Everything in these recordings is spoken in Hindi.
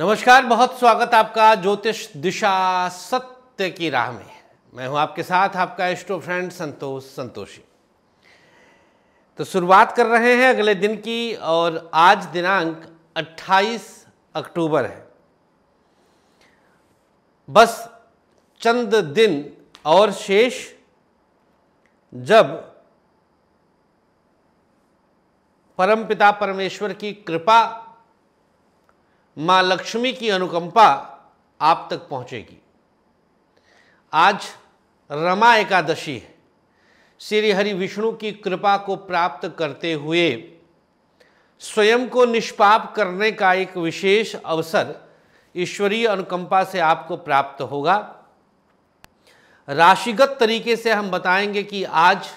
नमस्कार बहुत स्वागत आपका ज्योतिष दिशा सत्य की राह में मैं हूं आपके साथ आपका इष्टो फ्रेंड संतोष संतोषी तो शुरुआत कर रहे हैं अगले दिन की और आज दिनांक 28 अक्टूबर है बस चंद दिन और शेष जब परमपिता परमेश्वर की कृपा मां लक्ष्मी की अनुकंपा आप तक पहुंचेगी आज रमा एकादशी है श्री हरि विष्णु की कृपा को प्राप्त करते हुए स्वयं को निष्पाप करने का एक विशेष अवसर ईश्वरीय अनुकंपा से आपको प्राप्त होगा राशिगत तरीके से हम बताएंगे कि आज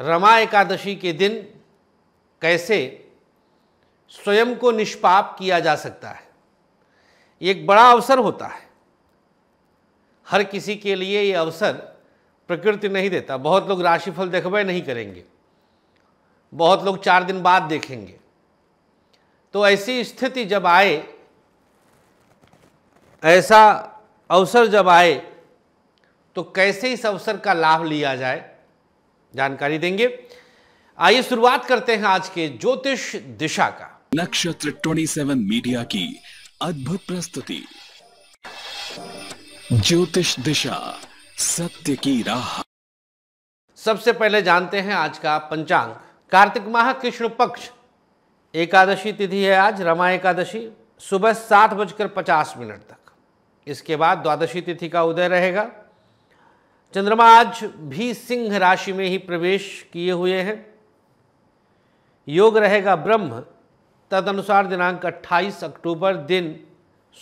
रमा एकादशी के दिन कैसे स्वयं को निष्पाप किया जा सकता है एक बड़ा अवसर होता है हर किसी के लिए ये अवसर प्रकृति नहीं देता बहुत लोग राशिफल देखभ नहीं करेंगे बहुत लोग चार दिन बाद देखेंगे तो ऐसी स्थिति जब आए ऐसा अवसर जब आए तो कैसे इस अवसर का लाभ लिया जाए जानकारी देंगे आइए शुरुआत करते हैं आज के ज्योतिष दिशा का नक्षत्र 27 मीडिया की अद्भुत प्रस्तुति ज्योतिष दिशा सत्य की राह सबसे पहले जानते हैं आज का पंचांग कार्तिक माह कृष्ण पक्ष एकादशी तिथि है आज रमा एकादशी सुबह सात बजकर पचास मिनट तक इसके बाद द्वादशी तिथि का उदय रहेगा चंद्रमा आज भी सिंह राशि में ही प्रवेश किए हुए हैं योग रहेगा ब्रह्म तदनुसार दिनांक 28 अक्टूबर दिन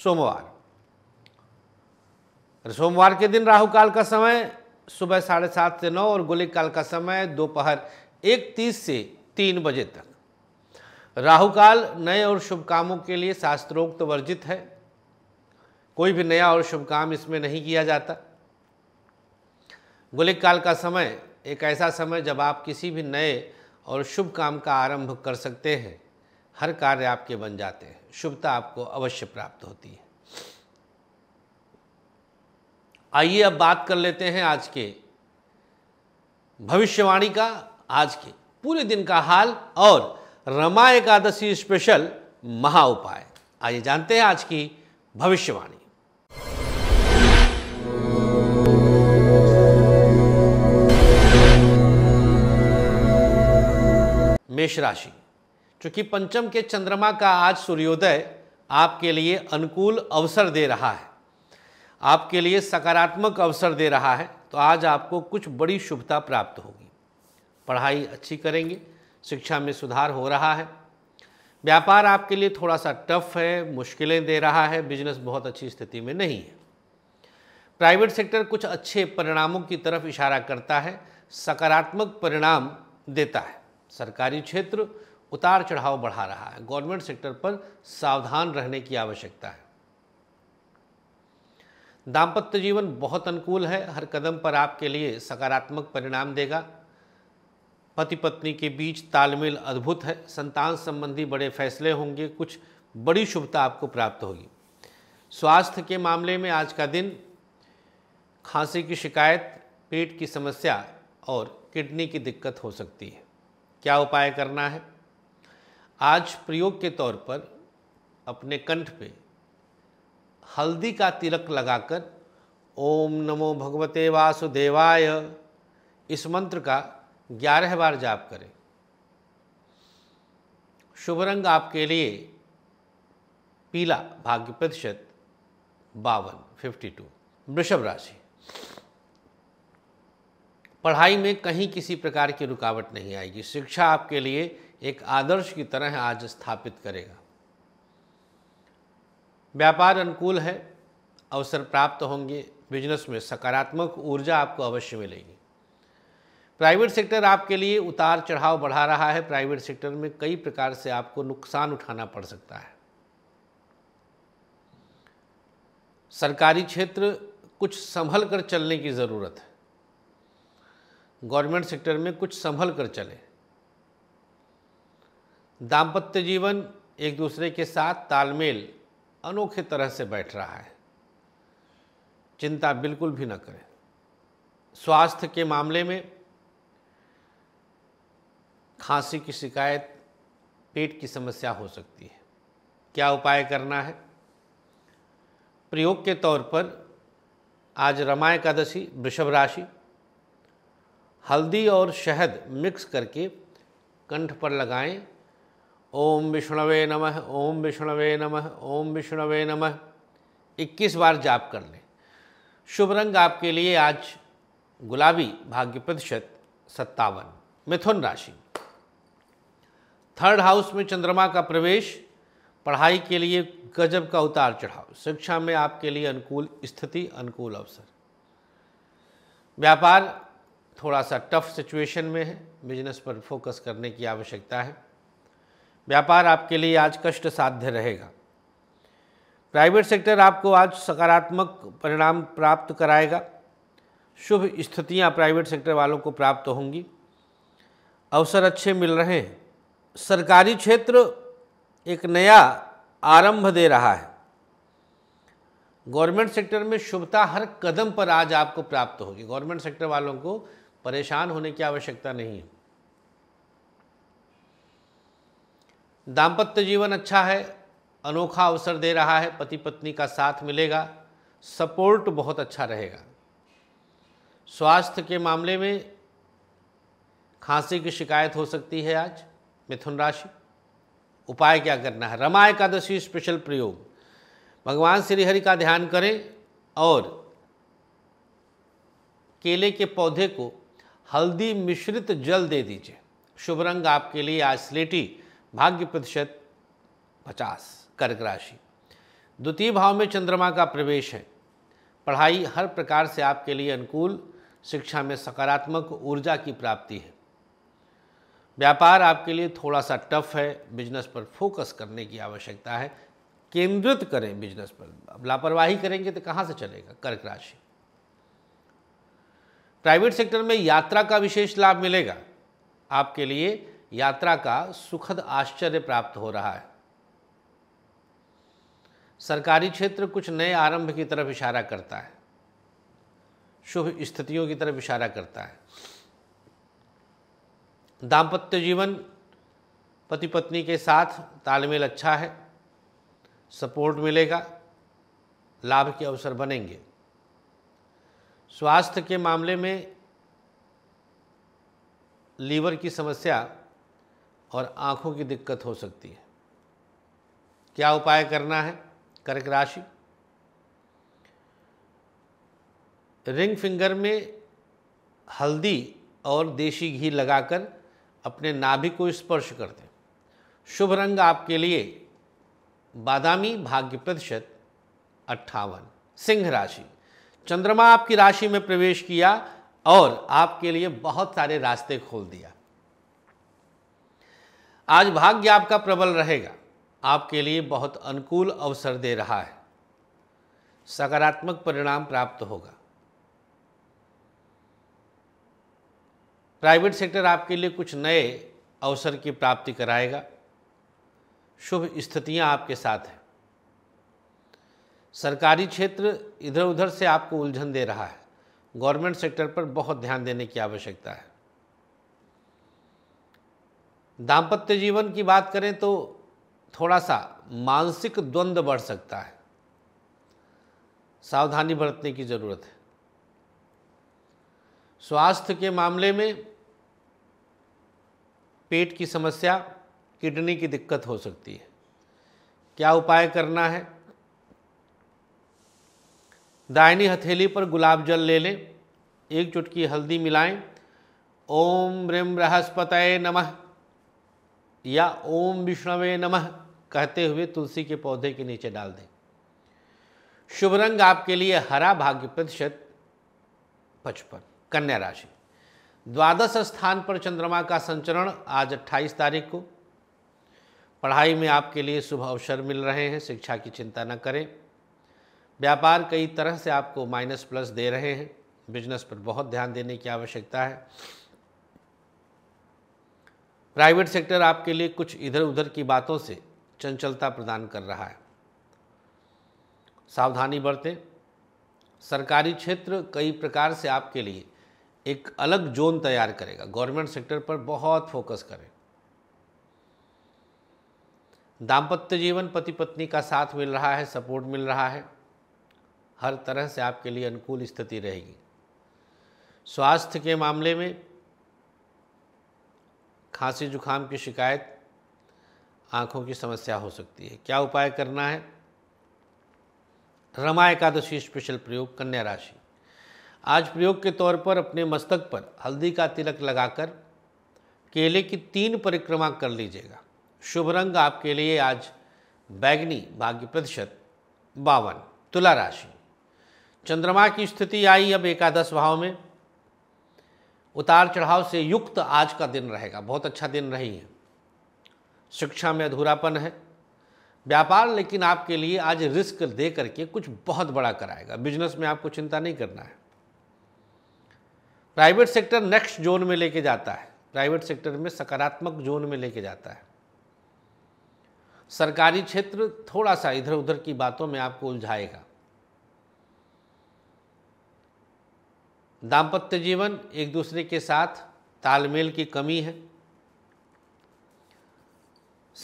सोमवार सोमवार के दिन राहु काल का समय सुबह साढ़े सात से नौ और गोलिक काल का समय दोपहर एक तीस से तीन बजे तक राहु काल नए और शुभ कामों के लिए शास्त्रोक्त वर्जित है कोई भी नया और शुभ काम इसमें नहीं किया जाता गोलिक काल का समय एक ऐसा समय जब आप किसी भी नए और शुभ काम का आरंभ कर सकते हैं हर कार्य आपके बन जाते हैं शुभता आपको अवश्य प्राप्त होती है आइए अब बात कर लेते हैं आज के भविष्यवाणी का आज के पूरे दिन का हाल और रमा एकादशी स्पेशल महा उपाय आइए जानते हैं आज की भविष्यवाणी मेष राशि चूंकि पंचम के चंद्रमा का आज सूर्योदय आपके लिए अनुकूल अवसर दे रहा है आपके लिए सकारात्मक अवसर दे रहा है तो आज आपको कुछ बड़ी शुभता प्राप्त होगी पढ़ाई अच्छी करेंगे शिक्षा में सुधार हो रहा है व्यापार आपके लिए थोड़ा सा टफ है मुश्किलें दे रहा है बिजनेस बहुत अच्छी स्थिति में नहीं है प्राइवेट सेक्टर कुछ अच्छे परिणामों की तरफ इशारा करता है सकारात्मक परिणाम देता है सरकारी क्षेत्र उतार चढ़ाव बढ़ा रहा है गवर्नमेंट सेक्टर पर सावधान रहने की आवश्यकता है दाम्पत्य जीवन बहुत अनुकूल है हर कदम पर आपके लिए सकारात्मक परिणाम देगा पति पत्नी के बीच तालमेल अद्भुत है संतान संबंधी बड़े फैसले होंगे कुछ बड़ी शुभता आपको प्राप्त होगी स्वास्थ्य के मामले में आज का दिन खांसी की शिकायत पेट की समस्या और किडनी की दिक्कत हो सकती है क्या उपाय करना है आज प्रयोग के तौर पर अपने कंठ पे हल्दी का तिलक लगाकर ओम नमो भगवते वासुदेवाय इस मंत्र का ग्यारह बार जाप करें शुभ रंग आपके लिए पीला भाग्य प्रतिशत बावन फिफ्टी टू वृषभ राशि पढ़ाई में कहीं किसी प्रकार की रुकावट नहीं आएगी शिक्षा आपके लिए एक आदर्श की तरह आज स्थापित करेगा व्यापार अनुकूल है अवसर प्राप्त होंगे बिजनेस में सकारात्मक ऊर्जा आपको अवश्य मिलेगी प्राइवेट सेक्टर आपके लिए उतार चढ़ाव बढ़ा रहा है प्राइवेट सेक्टर में कई प्रकार से आपको नुकसान उठाना पड़ सकता है सरकारी क्षेत्र कुछ संभल कर चलने की ज़रूरत है गवर्नमेंट सेक्टर में कुछ संभल कर चलें दाम्पत्य जीवन एक दूसरे के साथ तालमेल अनोखे तरह से बैठ रहा है चिंता बिल्कुल भी न करें स्वास्थ्य के मामले में खांसी की शिकायत पेट की समस्या हो सकती है क्या उपाय करना है प्रयोग के तौर पर आज रमा एकादशी वृषभ राशि हल्दी और शहद मिक्स करके कंठ पर लगाएं ओम विष्णवे नमः ओम विष्णवे नमः ओम विष्णवे नमः 21 बार जाप कर लें शुभ रंग आपके लिए आज गुलाबी भाग्य प्रतिशत सत्तावन मिथुन राशि थर्ड हाउस में चंद्रमा का प्रवेश पढ़ाई के लिए गजब का उतार चढ़ाव शिक्षा में आपके लिए अनुकूल स्थिति अनुकूल अवसर व्यापार थोड़ा सा टफ सिचुएशन में है बिजनेस पर फोकस करने की आवश्यकता है व्यापार आपके लिए आज कष्ट साध्य रहेगा प्राइवेट सेक्टर आपको आज सकारात्मक परिणाम प्राप्त कराएगा शुभ स्थितियां प्राइवेट सेक्टर वालों को प्राप्त होंगी अवसर अच्छे मिल रहे हैं सरकारी क्षेत्र एक नया आरंभ दे रहा है गवर्नमेंट सेक्टर में शुभता हर कदम पर आज आपको प्राप्त होगी गवर्नमेंट सेक्टर वालों को परेशान होने की आवश्यकता नहीं है दाम्पत्य जीवन अच्छा है अनोखा अवसर दे रहा है पति पत्नी का साथ मिलेगा सपोर्ट बहुत अच्छा रहेगा स्वास्थ्य के मामले में खांसी की शिकायत हो सकती है आज मिथुन राशि उपाय क्या करना है रमा एकादशी स्पेशल प्रयोग भगवान श्रीहरि का ध्यान करें और केले के पौधे को हल्दी मिश्रित जल दे दीजिए शुभ रंग आपके लिए आज स्लेटी भाग्य प्रतिशत पचास कर्क राशि द्वितीय भाव में चंद्रमा का प्रवेश है पढ़ाई हर प्रकार से आपके लिए अनुकूल शिक्षा में सकारात्मक ऊर्जा की प्राप्ति है व्यापार आपके लिए थोड़ा सा टफ है बिजनेस पर फोकस करने की आवश्यकता है केंद्रित करें बिजनेस पर अब लापरवाही करेंगे तो कहाँ से चलेगा कर्क राशि प्राइवेट सेक्टर में यात्रा का विशेष लाभ मिलेगा आपके लिए यात्रा का सुखद आश्चर्य प्राप्त हो रहा है सरकारी क्षेत्र कुछ नए आरंभ की तरफ इशारा करता है शुभ स्थितियों की तरफ इशारा करता है दाम्पत्य जीवन पति पत्नी के साथ तालमेल अच्छा है सपोर्ट मिलेगा लाभ के अवसर बनेंगे स्वास्थ्य के मामले में लीवर की समस्या और आँखों की दिक्कत हो सकती है क्या उपाय करना है कर्क राशि रिंग फिंगर में हल्दी और देशी घी लगाकर अपने नाभि को स्पर्श कर दें शुभ रंग आपके लिए बादामी भाग्य प्रतिशत अट्ठावन सिंह राशि चंद्रमा आपकी राशि में प्रवेश किया और आपके लिए बहुत सारे रास्ते खोल दिया आज भाग्य आपका प्रबल रहेगा आपके लिए बहुत अनुकूल अवसर दे रहा है सकारात्मक परिणाम प्राप्त होगा प्राइवेट सेक्टर आपके लिए कुछ नए अवसर की प्राप्ति कराएगा शुभ स्थितियां आपके साथ हैं सरकारी क्षेत्र इधर उधर से आपको उलझन दे रहा है गवर्नमेंट सेक्टर पर बहुत ध्यान देने की आवश्यकता है दाम्पत्य जीवन की बात करें तो थोड़ा सा मानसिक द्वंद्व बढ़ सकता है सावधानी बरतने की ज़रूरत है स्वास्थ्य के मामले में पेट की समस्या किडनी की दिक्कत हो सकती है क्या उपाय करना है दायनी हथेली पर गुलाब जल ले लें एक चुटकी हल्दी मिलाएं ओम ब्रिम बृहस्पतये नमः या ओम विष्णवे नमः कहते हुए तुलसी के पौधे के नीचे डाल दें शुभ रंग आपके लिए हरा भाग्य प्रतिशत पचपन कन्या राशि द्वादश स्थान पर चंद्रमा का संचरण आज 28 तारीख को पढ़ाई में आपके लिए शुभ अवसर मिल रहे हैं शिक्षा की चिंता न करें व्यापार कई तरह से आपको माइनस प्लस दे रहे हैं बिजनेस पर बहुत ध्यान देने की आवश्यकता है प्राइवेट सेक्टर आपके लिए कुछ इधर उधर की बातों से चंचलता प्रदान कर रहा है सावधानी बरतें सरकारी क्षेत्र कई प्रकार से आपके लिए एक अलग जोन तैयार करेगा गवर्नमेंट सेक्टर पर बहुत फोकस करें दाम्पत्य जीवन पति पत्नी का साथ मिल रहा है सपोर्ट मिल रहा है हर तरह से आपके लिए अनुकूल स्थिति रहेगी स्वास्थ्य के मामले में खांसी जुकाम की शिकायत आँखों की समस्या हो सकती है क्या उपाय करना है रमा एकादशी स्पेशल प्रयोग कन्या राशि आज प्रयोग के तौर पर अपने मस्तक पर हल्दी का तिलक लगाकर केले की तीन परिक्रमा कर लीजिएगा शुभ रंग आपके लिए आज बैगनी भाग्य प्रतिशत बावन तुला राशि चंद्रमा की स्थिति आई अब एकादश भाव में उतार चढ़ाव से युक्त आज का दिन रहेगा बहुत अच्छा दिन रही है शिक्षा में अधूरापन है व्यापार लेकिन आपके लिए आज रिस्क दे करके कुछ बहुत बड़ा कराएगा बिजनेस में आपको चिंता नहीं करना है प्राइवेट सेक्टर नेक्स्ट जोन में लेके जाता है प्राइवेट सेक्टर में सकारात्मक जोन में लेके जाता है सरकारी क्षेत्र थोड़ा सा इधर उधर की बातों में आपको उलझाएगा दाम्पत्य जीवन एक दूसरे के साथ तालमेल की कमी है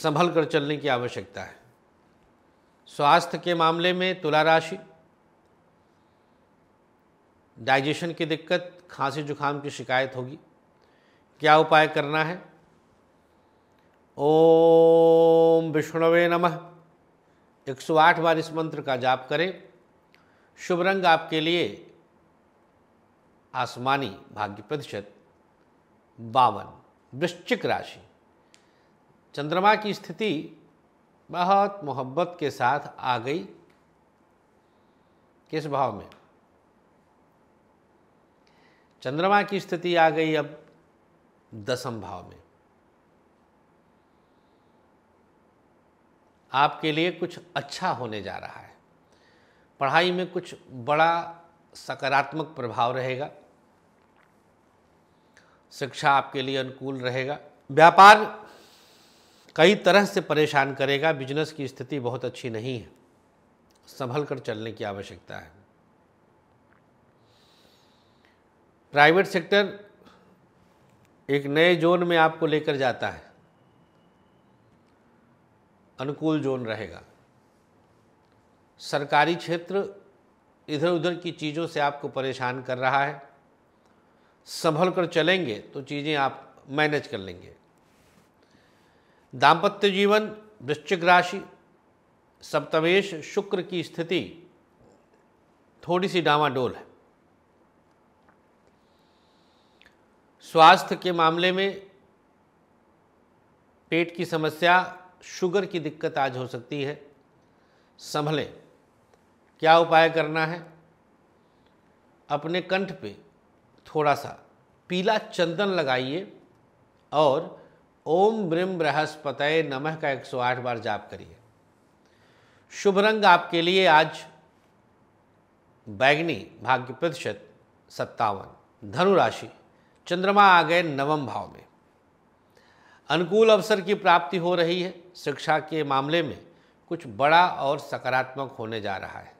संभल कर चलने की आवश्यकता है स्वास्थ्य के मामले में तुला राशि डाइजेशन की दिक्कत खांसी जुकाम की शिकायत होगी क्या उपाय करना है ओम विष्णुवे नमः 108 बार इस मंत्र का जाप करें शुभ रंग आपके लिए आसमानी भाग्य प्रतिशत बावन वृश्चिक राशि चंद्रमा की स्थिति बहुत मोहब्बत के साथ आ गई किस भाव में चंद्रमा की स्थिति आ गई अब दसम भाव में आपके लिए कुछ अच्छा होने जा रहा है पढ़ाई में कुछ बड़ा सकारात्मक प्रभाव रहेगा शिक्षा आपके लिए अनुकूल रहेगा व्यापार कई तरह से परेशान करेगा बिजनेस की स्थिति बहुत अच्छी नहीं है संभल कर चलने की आवश्यकता है प्राइवेट सेक्टर एक नए जोन में आपको लेकर जाता है अनुकूल जोन रहेगा सरकारी क्षेत्र इधर उधर की चीज़ों से आपको परेशान कर रहा है संभल कर चलेंगे तो चीज़ें आप मैनेज कर लेंगे दाम्पत्य जीवन वृश्चिक राशि सप्तमेश शुक्र की स्थिति थोड़ी सी डामाडोल है स्वास्थ्य के मामले में पेट की समस्या शुगर की दिक्कत आज हो सकती है संभलें क्या उपाय करना है अपने कंठ पे थोड़ा सा पीला चंदन लगाइए और ओम ब्रिम बृहस्पतय नमः का 108 बार जाप करिए शुभ रंग आपके लिए आज बैगनी भाग्य प्रतिशत सत्तावन धनुराशि चंद्रमा आ गए नवम भाव में अनुकूल अवसर की प्राप्ति हो रही है शिक्षा के मामले में कुछ बड़ा और सकारात्मक होने जा रहा है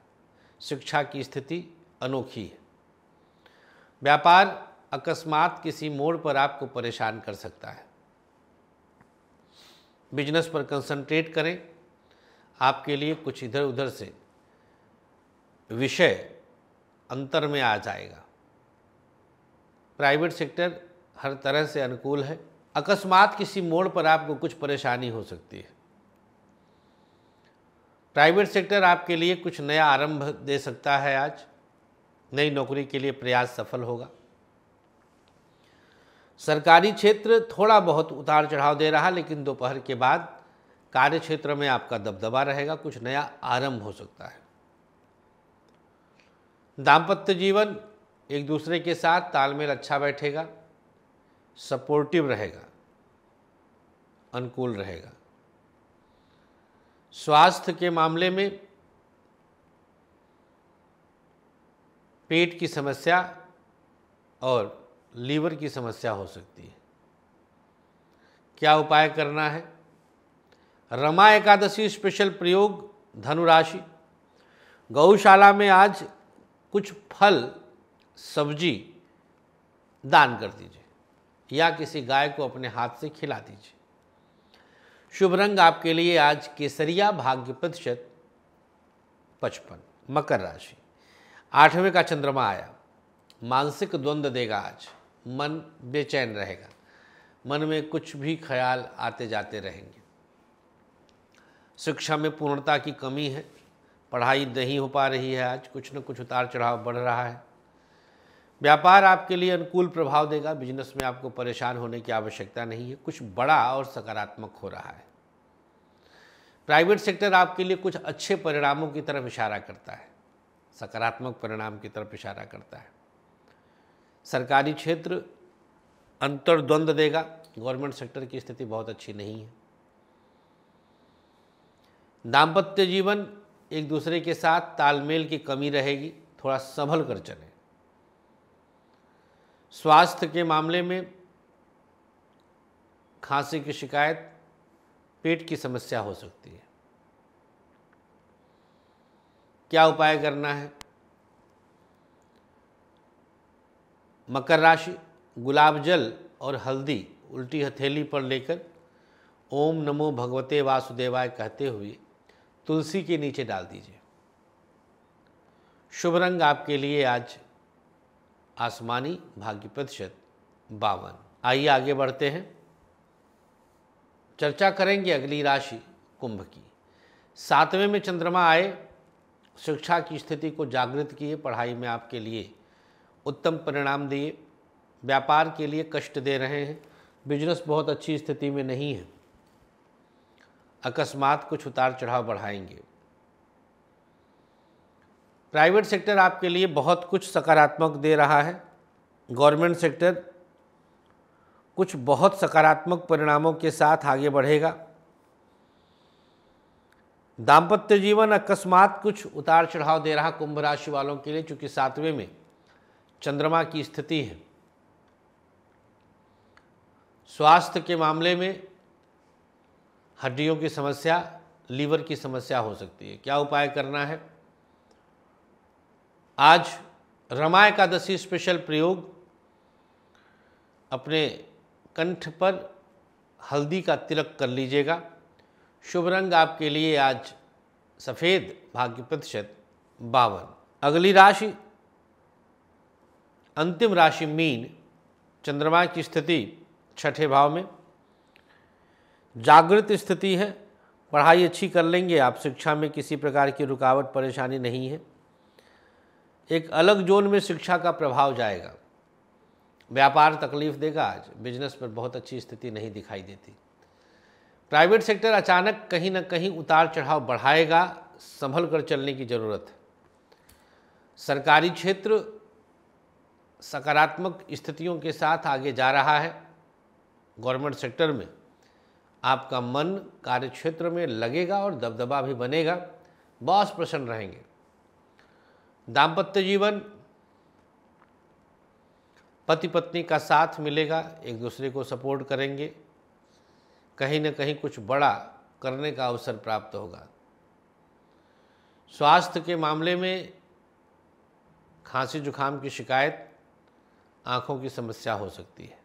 शिक्षा की स्थिति अनोखी है व्यापार अकस्मात किसी मोड़ पर आपको परेशान कर सकता है बिजनेस पर कंसंट्रेट करें आपके लिए कुछ इधर उधर से विषय अंतर में आ जाएगा प्राइवेट सेक्टर हर तरह से अनुकूल है अकस्मात किसी मोड़ पर आपको कुछ परेशानी हो सकती है प्राइवेट सेक्टर आपके लिए कुछ नया आरंभ दे सकता है आज नई नौकरी के लिए प्रयास सफल होगा सरकारी क्षेत्र थोड़ा बहुत उतार चढ़ाव दे रहा लेकिन दोपहर के बाद कार्य क्षेत्र में आपका दबदबा रहेगा कुछ नया आरंभ हो सकता है दाम्पत्य जीवन एक दूसरे के साथ तालमेल अच्छा बैठेगा सपोर्टिव रहेगा अनुकूल रहेगा स्वास्थ्य के मामले में पेट की समस्या और लीवर की समस्या हो सकती है क्या उपाय करना है रमा एकादशी स्पेशल प्रयोग धनुराशि गौशाला में आज कुछ फल सब्जी दान कर दीजिए या किसी गाय को अपने हाथ से खिला दीजिए शुभ रंग आपके लिए आज केसरिया भाग्य प्रतिशत पचपन मकर राशि आठवें का चंद्रमा आया मानसिक द्वंद्व देगा आज मन बेचैन रहेगा मन में कुछ भी ख्याल आते जाते रहेंगे शिक्षा में पूर्णता की कमी है पढ़ाई नहीं हो पा रही है आज कुछ न कुछ उतार चढ़ाव बढ़ रहा है व्यापार आपके लिए अनुकूल प्रभाव देगा बिजनेस में आपको परेशान होने की आवश्यकता नहीं है कुछ बड़ा और सकारात्मक हो रहा है प्राइवेट सेक्टर आपके लिए कुछ अच्छे परिणामों की तरफ इशारा करता है सकारात्मक परिणाम की तरफ इशारा करता है सरकारी क्षेत्र अंतर्द्वंद देगा गवर्नमेंट सेक्टर की स्थिति बहुत अच्छी नहीं है दाम्पत्य जीवन एक दूसरे के साथ तालमेल की कमी रहेगी थोड़ा संभल कर चले स्वास्थ्य के मामले में खांसी की शिकायत पेट की समस्या हो सकती है क्या उपाय करना है मकर राशि गुलाब जल और हल्दी उल्टी हथेली पर लेकर ओम नमो भगवते वासुदेवाय कहते हुए तुलसी के नीचे डाल दीजिए शुभ रंग आपके लिए आज आसमानी भाग्य प्रतिशत बावन आइए आगे बढ़ते हैं चर्चा करेंगे अगली राशि कुंभ की सातवें में चंद्रमा आए शिक्षा की स्थिति को जागृत किए पढ़ाई में आपके लिए उत्तम परिणाम दिए व्यापार के लिए कष्ट दे रहे हैं बिजनेस बहुत अच्छी स्थिति में नहीं है अकस्मात कुछ उतार चढ़ाव बढ़ाएंगे प्राइवेट सेक्टर आपके लिए बहुत कुछ सकारात्मक दे रहा है गवर्नमेंट सेक्टर कुछ बहुत सकारात्मक परिणामों के साथ आगे बढ़ेगा दाम्पत्य जीवन अकस्मात कुछ उतार चढ़ाव दे रहा कुंभ राशि वालों के लिए चूंकि सातवें में चंद्रमा की स्थिति है स्वास्थ्य के मामले में हड्डियों की समस्या लीवर की समस्या हो सकती है क्या उपाय करना है आज रमा एकादशी स्पेशल प्रयोग अपने कंठ पर हल्दी का तिलक कर लीजिएगा शुभ रंग आपके लिए आज सफ़ेद भाग्य प्रतिशत बावन अगली राशि अंतिम राशि मीन चंद्रमा की स्थिति छठे भाव में जागृत स्थिति है पढ़ाई अच्छी कर लेंगे आप शिक्षा में किसी प्रकार की रुकावट परेशानी नहीं है एक अलग जोन में शिक्षा का प्रभाव जाएगा व्यापार तकलीफ देगा आज बिजनेस पर बहुत अच्छी स्थिति नहीं दिखाई देती प्राइवेट सेक्टर अचानक कहीं ना कहीं उतार चढ़ाव बढ़ाएगा संभल कर चलने की ज़रूरत है सरकारी क्षेत्र सकारात्मक स्थितियों के साथ आगे जा रहा है गवर्नमेंट सेक्टर में आपका मन कार्य क्षेत्र में लगेगा और दबदबा भी बनेगा बॉस प्रसन्न रहेंगे दाम्पत्य जीवन पति पत्नी का साथ मिलेगा एक दूसरे को सपोर्ट करेंगे कहीं ना कहीं कुछ बड़ा करने का अवसर प्राप्त होगा स्वास्थ्य के मामले में खांसी जुखाम की शिकायत आँखों की समस्या हो सकती है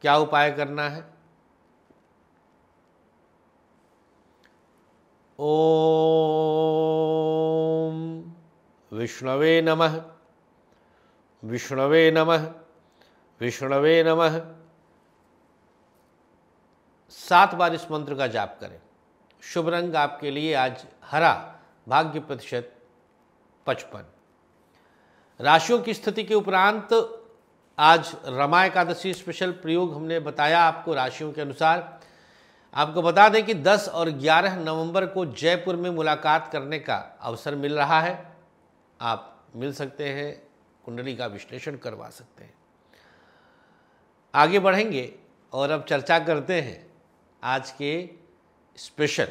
क्या उपाय करना है ओम विष्णवे नमः विष्णवे नमः विष्णवे नमः सात बार इस मंत्र का जाप करें शुभ रंग आपके लिए आज हरा भाग्य प्रतिशत पचपन राशियों की स्थिति के उपरांत आज रमा एकादशी स्पेशल प्रयोग हमने बताया आपको राशियों के अनुसार आपको बता दें कि 10 और 11 नवंबर को जयपुर में मुलाकात करने का अवसर मिल रहा है आप मिल सकते हैं कुंडली का विश्लेषण करवा सकते हैं आगे बढ़ेंगे और अब चर्चा करते हैं आज के स्पेशल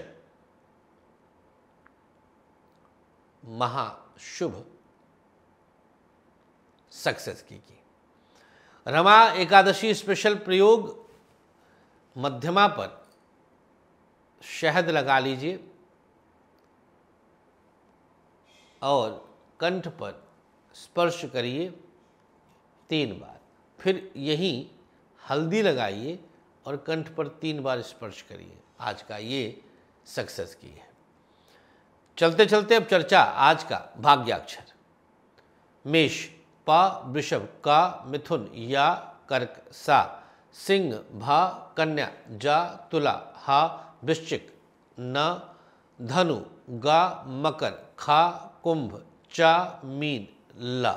महाशुभ सक्सेस की की रमा एकादशी स्पेशल प्रयोग मध्यमा पर शहद लगा लीजिए और कंठ पर स्पर्श करिए तीन बार फिर यही हल्दी लगाइए और कंठ पर तीन बार स्पर्श करिए आज का ये सक्सेस की है चलते चलते अब चर्चा आज का भाग्याक्षर मेष पा वृषभ का मिथुन या कर्क सा सिंह भा कन्या जा तुला हा वृश्चिक न धनु गा मकर खा कुंभ चा मीन ला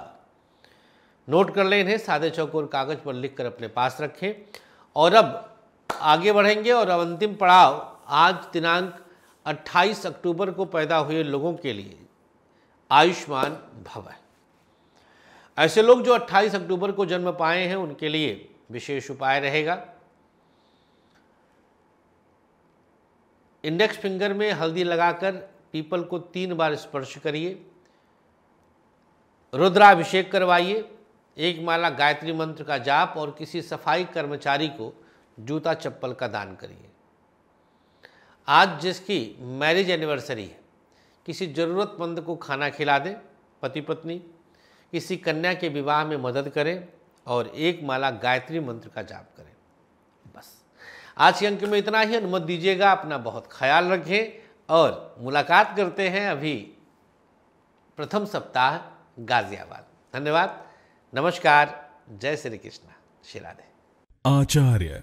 नोट कर लें इन्हें सादे चौकोर कागज पर लिखकर अपने पास रखें और अब आगे बढ़ेंगे और अब अंतिम पड़ाव आज दिनांक 28 अक्टूबर को पैदा हुए लोगों के लिए आयुष्मान भव है ऐसे लोग जो 28 अक्टूबर को जन्म पाए हैं उनके लिए विशेष उपाय रहेगा इंडेक्स फिंगर में हल्दी लगाकर पीपल को तीन बार स्पर्श करिए रुद्राभिषेक करवाइए एक माला गायत्री मंत्र का जाप और किसी सफाई कर्मचारी को जूता चप्पल का दान करिए आज जिसकी मैरिज एनिवर्सरी है किसी ज़रूरतमंद को खाना खिला दें पति पत्नी किसी कन्या के विवाह में मदद करें और एक माला गायत्री मंत्र का जाप करें बस आज के अंक में इतना ही अनुमत दीजिएगा अपना बहुत ख्याल रखें और मुलाकात करते हैं अभी प्रथम सप्ताह गाजियाबाद धन्यवाद नमस्कार जय श्री कृष्णा शिराधे आचार्य